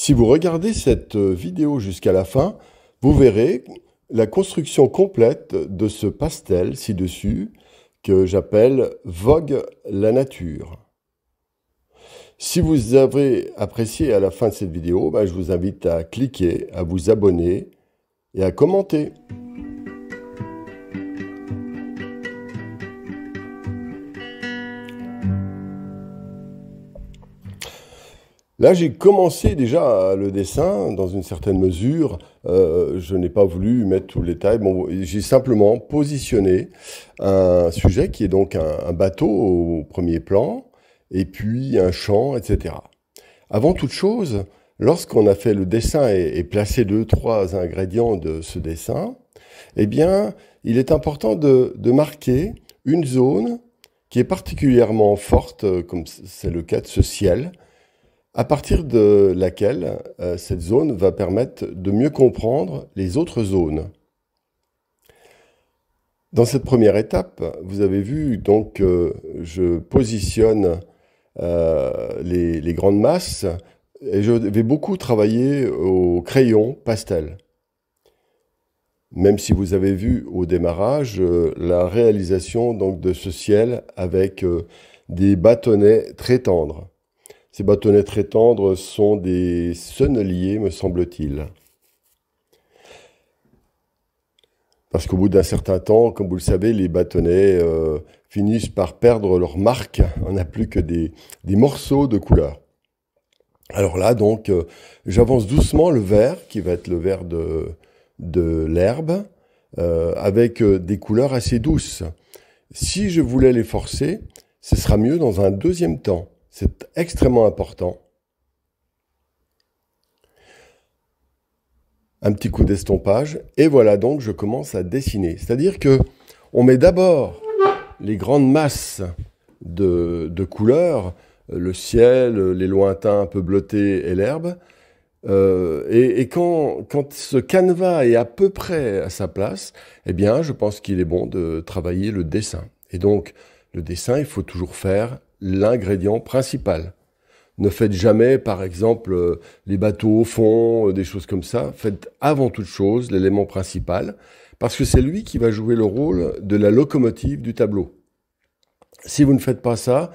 Si vous regardez cette euh, vidéo jusqu'à la fin, vous verrez la construction complète de ce pastel ci-dessus que j'appelle Vogue la nature. Si vous avez apprécié à la fin de cette vidéo, ben, je vous invite à cliquer, à vous abonner et à commenter. Là, j'ai commencé déjà le dessin dans une certaine mesure. Euh, je n'ai pas voulu mettre tous les détails. Bon, j'ai simplement positionné un sujet qui est donc un, bateau au premier plan, et puis un champ, etc. Avant toute chose, lorsqu'on a fait le dessin et, placé deux, trois ingrédients de ce dessin, eh bien, il est important de, de marquer une zone qui est particulièrement forte, comme c'est le cas de ce ciel, à partir de laquelle euh, cette zone va permettre de mieux comprendre les autres zones. Dans cette première étape, vous avez vu, donc, euh, je positionne euh, les, grandes masses et je vais beaucoup travailler au crayon pastel. Même si vous avez vu au démarrage la réalisation donc, de ce ciel avec des bâtonnets très tendres. Ces bâtonnets très tendres sont des sonneliers, me semble-t-il. Parce qu'au bout d'un certain temps, comme vous le savez, les bâtonnets euh, finissent par perdre leur marque. On n'a plus que des, morceaux de couleur. Alors là, donc, euh, j'avance doucement le vert, qui va être le vert de, l'herbe, euh, avec des couleurs assez douces. Si je voulais les forcer, ce sera mieux dans un deuxième temps. C'est extrêmement important. Un petit coup d'estompage. Et voilà donc, je commence à dessiner. C'est-à-dire que on met d'abord les grandes masses de, couleurs, euh, le ciel, les lointains un peu bleutés et l'herbe. Euh, et, quand, quand, ce canevas est à peu près à sa place, eh bien, je pense qu'il est bon de travailler le dessin. Et donc, le dessin, il faut toujours faire l'ingrédient principal. Ne faites jamais, par exemple, euh, les bateaux au fond, euh, des choses comme ça. Faites avant toute chose l'élément principal, parce que c'est lui qui va jouer le rôle de la locomotive du tableau. Si vous ne faites pas ça,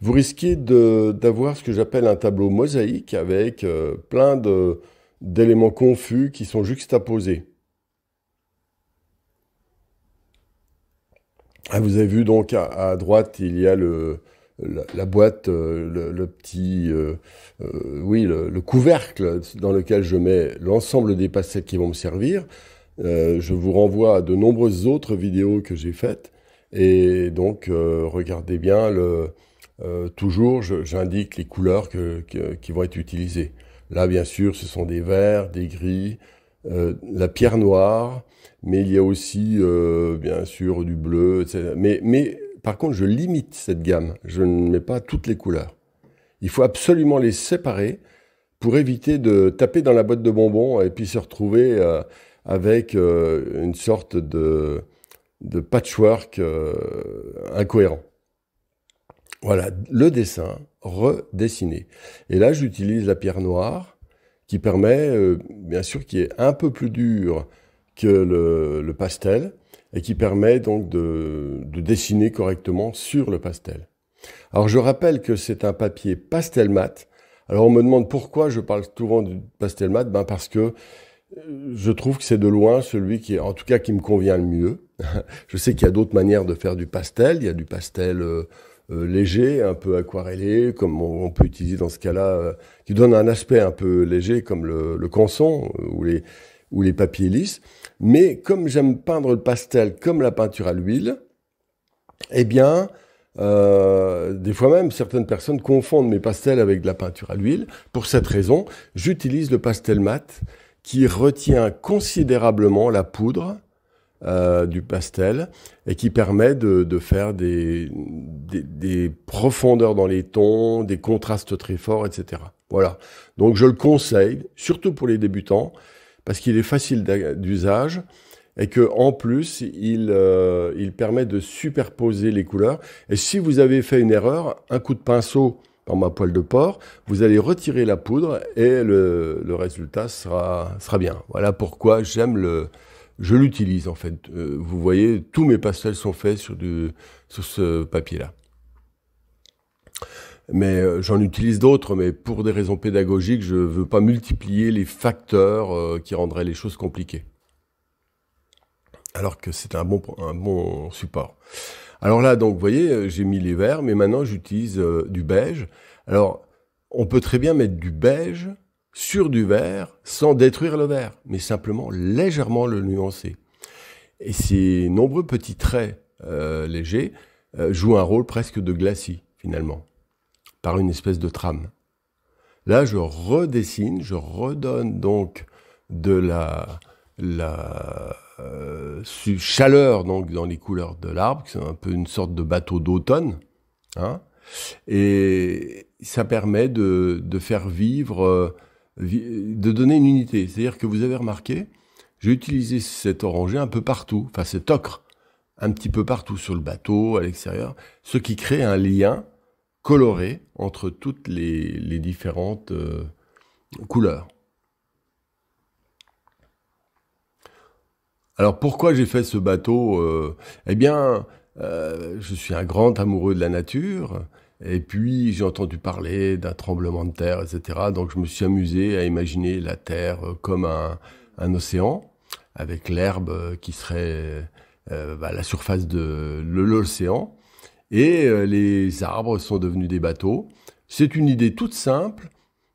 vous risquez d'avoir ce que j'appelle un tableau mosaïque avec euh, plein d'éléments confus qui sont juxtaposés. Ah, vous avez vu donc à droite, il y a le, la, boîte, euh, le, petit, euh, euh, oui, le, couvercle dans lequel je mets l'ensemble des passettes qui vont me servir. je vous renvoie à de nombreuses autres vidéos que j'ai faites. Et donc, regardez bien, le, toujours, j'indique les couleurs qui vont être utilisées. Là, bien sûr, ce sont des verts, des gris, la pierre noire, mais il y a aussi, bien sûr, du bleu, etc. mais par contre, je limite cette gamme. Je ne mets pas toutes les couleurs. Il faut absolument les séparer pour éviter de taper dans la boîte de bonbons et puis se retrouver euh, avec euh, une sorte de, patchwork euh, incohérent. Voilà, le dessin, redessiné. Et là, j'utilise la pierre noire qui permet, bien sûr, qui est un peu plus dur que le pastel, et qui permet donc de, dessiner correctement sur le pastel. Alors je rappelle que c'est un papier pastel mat. Alors on me demande pourquoi je parle souvent du pastel mat, ben parce que euh, je trouve que c'est de loin celui qui, en tout cas, qui me convient le mieux. je sais qu'il y a d'autres manières de faire du pastel. Il y a du pastel euh, euh, léger, un peu aquarellé, comme on, peut utiliser dans ce cas-là, qui donne un aspect un peu léger, comme le, le canson ou les, ou les papiers lisses. Mais comme j'aime peindre le pastel comme la peinture à l'huile, eh bien, euh, des fois même, certaines personnes confondent mes pastels avec de la peinture à l'huile. Pour cette raison, j'utilise le pastel mat qui retient considérablement la poudre euh, du pastel et qui permet de, faire des, profondeurs dans les tons, des contrastes très forts, etc. Voilà. Donc je le conseille, surtout pour les débutants parce qu'il est facile d'usage et que en plus il, euh, il, permet de superposer les couleurs. Et si vous avez fait une erreur, un coup de pinceau dans ma poêle de porc, vous allez retirer la poudre et le, résultat sera, sera bien. Voilà pourquoi j'aime le, je l'utilise en fait. Euh, vous voyez, tous mes pastels sont faits sur, du, sur ce papier-là. Mais euh, j'en utilise d'autres, mais pour des raisons pédagogiques, je ne veux pas multiplier les facteurs euh, qui rendraient les choses compliquées. Alors que c'est un bon, support. Alors là, donc, vous voyez, euh, j'ai mis les verts, mais maintenant j'utilise du beige. Alors, on peut très bien mettre du beige sur du vert sans détruire le vert, mais simplement légèrement le nuancer. Et ces nombreux petits traits légers jouent un rôle presque de glacis, finalement par une espèce de trame. Là, je redessine, je redonne donc de la, euh, chaleur donc dans les couleurs de l'arbre, c'est un peu une sorte de bateau d'automne. Hein. et ça permet de, faire vivre, euh, de donner une unité. C'est-à-dire que vous avez remarqué, j'ai utilisé cet orangé un peu partout, enfin cet ocre, un petit peu partout sur le bateau, à l'extérieur, ce qui crée un lien coloré entre toutes les, différentes euh, couleurs. Alors pourquoi j'ai fait ce bateau euh? Eh bien, euh, je suis un grand amoureux de la nature. Et puis j'ai entendu parler d'un tremblement de terre, etc. Donc je me suis amusé à imaginer la Terre comme un, océan, avec l'herbe qui serait bah, la surface de l'océan et euh, les arbres sont devenus des bateaux. C'est une idée toute simple.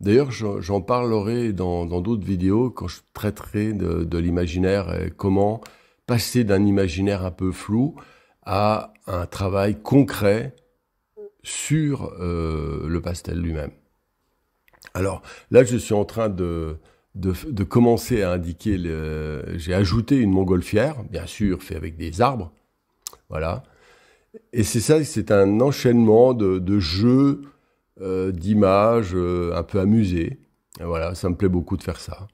D'ailleurs, j'en parlerai dans d'autres vidéos quand je traiterai de, l'imaginaire l'imaginaire, comment passer d'un imaginaire un peu flou à un travail concret sur euh, le pastel lui-même. Alors là, je suis en train de, commencer à indiquer, j'ai ajouté une montgolfière, bien sûr, fait avec des arbres, voilà, et c'est ça, c'est un enchaînement de, de jeux, euh, d'images, euh, un peu amusés. voilà, ça me plaît beaucoup de faire ça.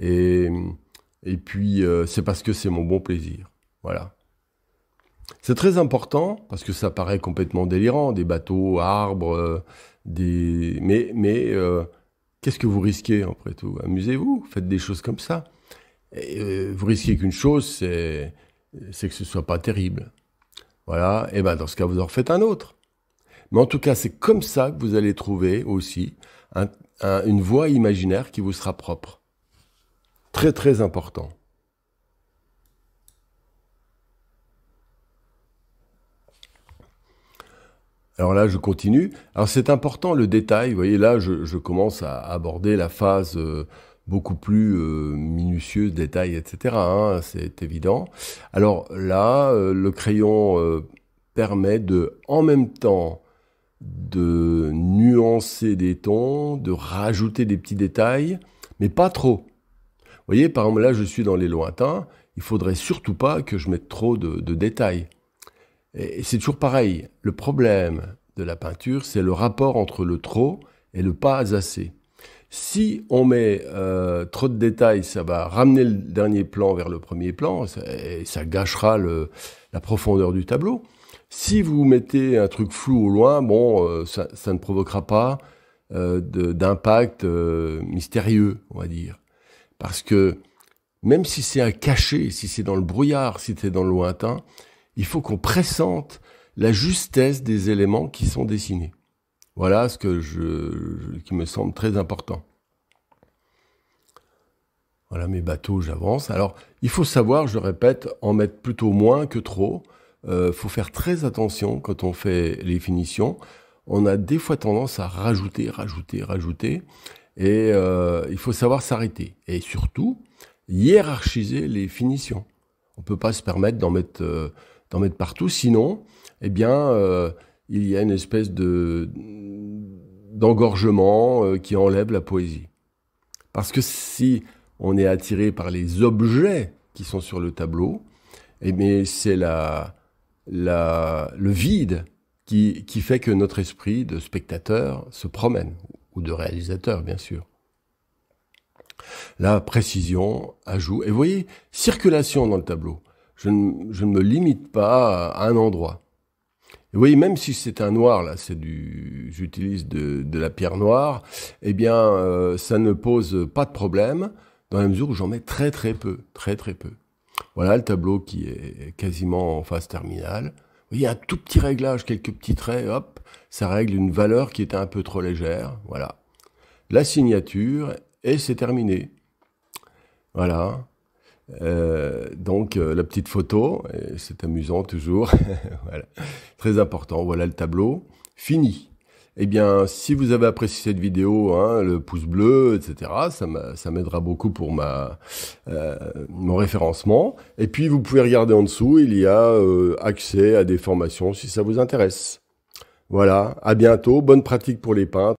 Et, et puis, euh, c'est parce que c'est mon bon plaisir. Voilà. C'est très important, parce que ça paraît complètement délirant, des bateaux, arbres, des... mais, mais qu'est-ce que vous risquez, après tout Amusez-vous, faites des choses comme ça. vous risquez qu'une chose, c'est que ce ne soit pas terrible. Voilà, et eh bien dans ce cas, vous en faites un autre. Mais en tout cas, c'est comme ça que vous allez trouver aussi une voie imaginaire qui vous sera propre. Très très important. Alors là, je continue. Alors c'est important le détail. Vous voyez, là, je, commence à aborder la phase... Euh, beaucoup plus euh, minutieuse, détails, etc. Hein, c'est évident. Alors là, euh, le crayon euh, permet de, en même temps, de nuancer des tons, de rajouter des petits détails, mais pas trop. Vous voyez, par exemple, là, je suis dans les lointains, il faudrait surtout pas que je mette trop de, détails. et c'est toujours pareil. Le problème de la peinture, c'est le rapport entre le trop et le pas assez. Si on met euh, trop de détails, ça va ramener le dernier plan vers le premier plan et ça gâchera la profondeur du tableau. Si vous mettez un truc flou au loin, bon, euh, ça, ne provoquera pas euh, d'impact mystérieux, on va dire. Parce que même si c'est un cachet, si c'est dans le brouillard, si c'est dans le lointain, il faut qu'on pressente la justesse des éléments qui sont dessinés. Voilà ce que je, qui me semble très important. Voilà mes bateaux, j'avance. Alors, il faut savoir, je répète, en mettre plutôt moins que trop. Il euh, faut faire très attention quand on fait les finitions. On a des fois tendance à rajouter, rajouter, rajouter. Et euh, il faut savoir s'arrêter. Et surtout, hiérarchiser les finitions. On ne peut pas se permettre d'en mettre, euh, mettre partout. Sinon, eh bien, il y a une espèce d'engorgement qui enlève la poésie. Parce que si on est attiré par les objets qui sont sur le tableau, et eh mais c'est le vide qui, fait que notre esprit de spectateur se promène, ou de réalisateur bien sûr. La précision, ajoute, et vous voyez, circulation dans le tableau. Je ne, me limite pas à un endroit. vous voyez, même si c'est un noir, là, c'est j'utilise de, la pierre noire, eh bien, euh, ça ne pose pas de problème dans la mesure où j'en mets très très peu, très très peu. Voilà le tableau qui est quasiment en phase terminale. Il y un tout petit réglage, quelques petits traits, hop, ça règle une valeur qui était un peu trop légère, voilà. La signature, et c'est terminé. Voilà. Euh, donc euh, la petite photo, c'est amusant toujours, très important, voilà le tableau, fini. Eh bien, si vous avez apprécié cette vidéo, hein, le pouce bleu, etc., ça m'aidera beaucoup pour ma, euh, mon référencement. Et puis, vous pouvez regarder en dessous, il y a euh, accès à des formations si ça vous intéresse. Voilà, à bientôt, bonne pratique pour les peintres.